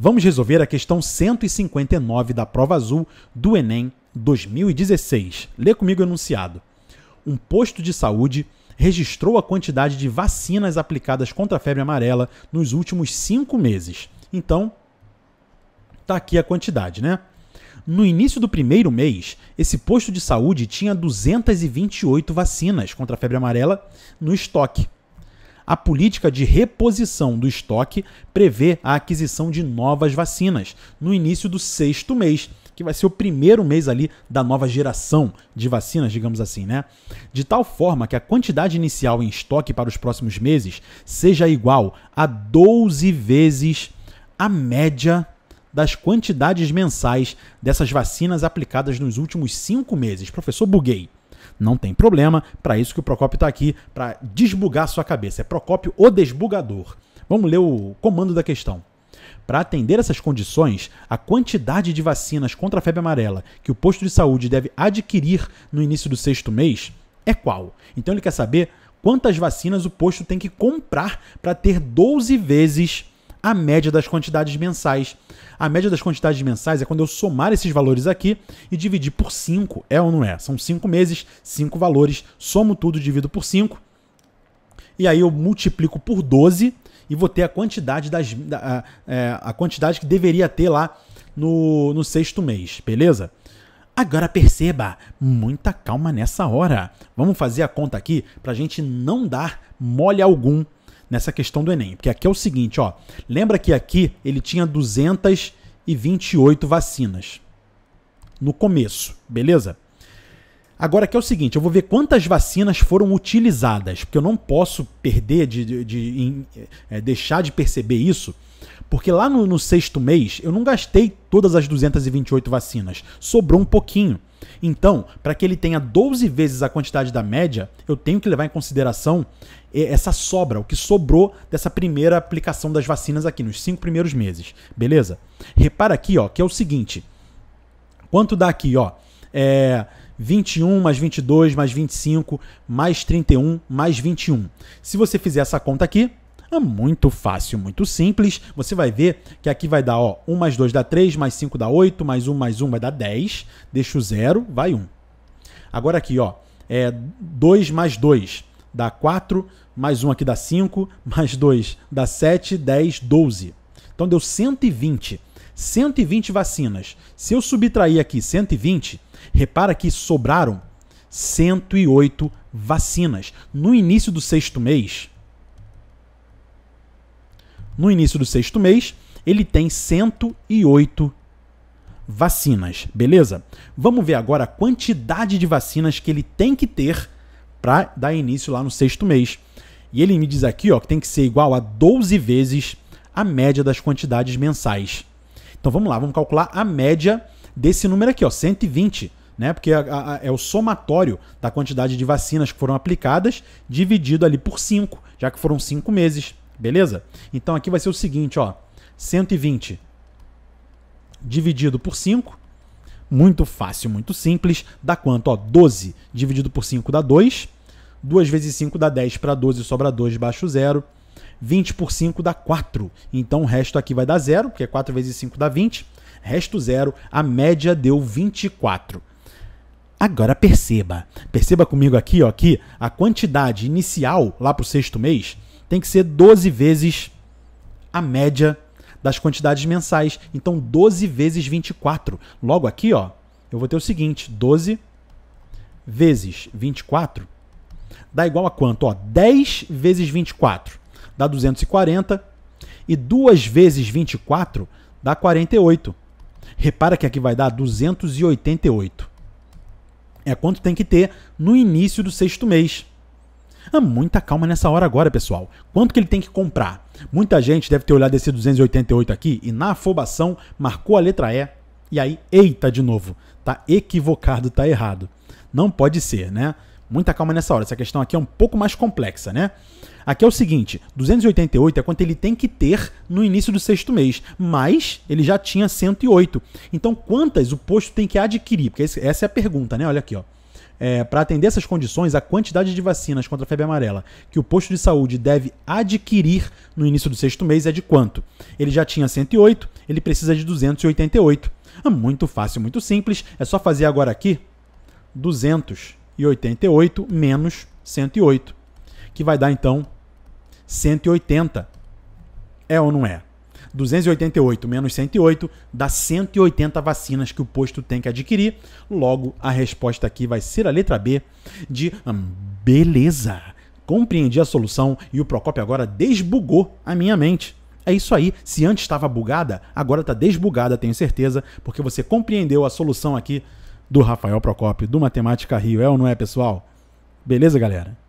Vamos resolver a questão 159 da prova azul do Enem 2016. Lê comigo o enunciado. Um posto de saúde registrou a quantidade de vacinas aplicadas contra a febre amarela nos últimos cinco meses. Então, tá aqui a quantidade, né? No início do primeiro mês, esse posto de saúde tinha 228 vacinas contra a febre amarela no estoque. A política de reposição do estoque prevê a aquisição de novas vacinas no início do sexto mês, que vai ser o primeiro mês ali da nova geração de vacinas, digamos assim, né? De tal forma que a quantidade inicial em estoque para os próximos meses seja igual a 12 vezes a média das quantidades mensais dessas vacinas aplicadas nos últimos cinco meses. Professor, buguei. Não tem problema, para isso que o Procópio está aqui, para desbugar sua cabeça. É Procópio o desbugador. Vamos ler o comando da questão. Para atender essas condições, a quantidade de vacinas contra a febre amarela que o posto de saúde deve adquirir no início do sexto mês é qual? Então ele quer saber quantas vacinas o posto tem que comprar para ter 12 vezes a média das quantidades mensais a média das quantidades mensais é quando eu somar esses valores aqui e dividir por 5, é ou não é? São 5 meses, 5 valores, somo tudo, divido por 5. E aí eu multiplico por 12 e vou ter a quantidade das a, a, é, a quantidade que deveria ter lá no, no sexto mês, beleza? Agora perceba, muita calma nessa hora. Vamos fazer a conta aqui para a gente não dar mole algum nessa questão do Enem. Porque aqui é o seguinte, ó. Lembra que aqui ele tinha 228 vacinas no começo, beleza? Agora aqui é o seguinte, eu vou ver quantas vacinas foram utilizadas, porque eu não posso perder de, de, de é, deixar de perceber isso porque lá no, no sexto mês, eu não gastei todas as 228 vacinas. Sobrou um pouquinho. Então, para que ele tenha 12 vezes a quantidade da média, eu tenho que levar em consideração é, essa sobra, o que sobrou dessa primeira aplicação das vacinas aqui nos cinco primeiros meses, beleza? Repara aqui, ó, que é o seguinte. Quanto dá aqui, ó? É 21 mais 22 mais 25 mais 31 mais 21. Se você fizer essa conta aqui, é muito fácil, muito simples. Você vai ver que aqui vai dar ó, 1 mais 2 dá 3, mais 5 dá 8, mais 1 mais 1 vai dar 10. Deixa o 0, vai 1. Agora aqui, ó, é 2 mais 2 dá 4, mais 1 aqui dá 5, mais 2 dá 7, 10, 12. Então deu 120. 120 vacinas. Se eu subtrair aqui 120, repara que sobraram 108 vacinas. No início do sexto mês, no início do sexto mês, ele tem 108 vacinas, beleza? Vamos ver agora a quantidade de vacinas que ele tem que ter para dar início lá no sexto mês. E ele me diz aqui ó, que tem que ser igual a 12 vezes a média das quantidades mensais. Então vamos lá, vamos calcular a média desse número aqui, ó, 120, né? Porque a, a, é o somatório da quantidade de vacinas que foram aplicadas dividido ali por 5, já que foram 5 meses. Beleza? Então aqui vai ser o seguinte, ó. 120 dividido por 5. Muito fácil, muito simples. Dá quanto? Ó, 12 dividido por 5 dá 2. 2 vezes 5 dá 10 para 12, sobra 2, baixo 0. 20 por 5 dá 4. Então o resto aqui vai dar 0, porque 4 vezes 5 dá 20. Resto 0, a média deu 24. Agora perceba, perceba comigo aqui, ó, que a quantidade inicial lá para o sexto mês tem que ser 12 vezes a média das quantidades mensais. Então, 12 vezes 24. Logo aqui, ó, eu vou ter o seguinte: 12 vezes 24 dá igual a quanto? Ó, 10 vezes 24 dá 240 e 2 vezes 24 dá 48. Repara que aqui vai dar 288. É quanto tem que ter no início do sexto mês. Ah, muita calma nessa hora agora, pessoal. Quanto que ele tem que comprar? Muita gente deve ter olhado esse 288 aqui e na afobação marcou a letra E e aí, eita de novo, tá equivocado, tá errado. Não pode ser, né? Muita calma nessa hora. Essa questão aqui é um pouco mais complexa, né? Aqui é o seguinte: 288 é quanto ele tem que ter no início do sexto mês, mas ele já tinha 108. Então, quantas o posto tem que adquirir? Porque essa é a pergunta, né? Olha aqui, ó. É, para atender essas condições, a quantidade de vacinas contra a febre amarela que o posto de saúde deve adquirir no início do sexto mês é de quanto? Ele já tinha 108, ele precisa de 288. É ah, muito fácil, muito simples. É só fazer agora aqui 288 menos 108, que vai dar então 180. É ou não é? 288 menos 108 dá 180 vacinas que o posto tem que adquirir. Logo, a resposta aqui vai ser a letra B de hum, beleza. Compreendi a solução e o Procopio agora desbugou a minha mente. É isso aí. Se antes estava bugada, agora está desbugada, tenho certeza, porque você compreendeu a solução aqui do Rafael Procopio do Matemática Rio. É ou não é, pessoal? Beleza, galera?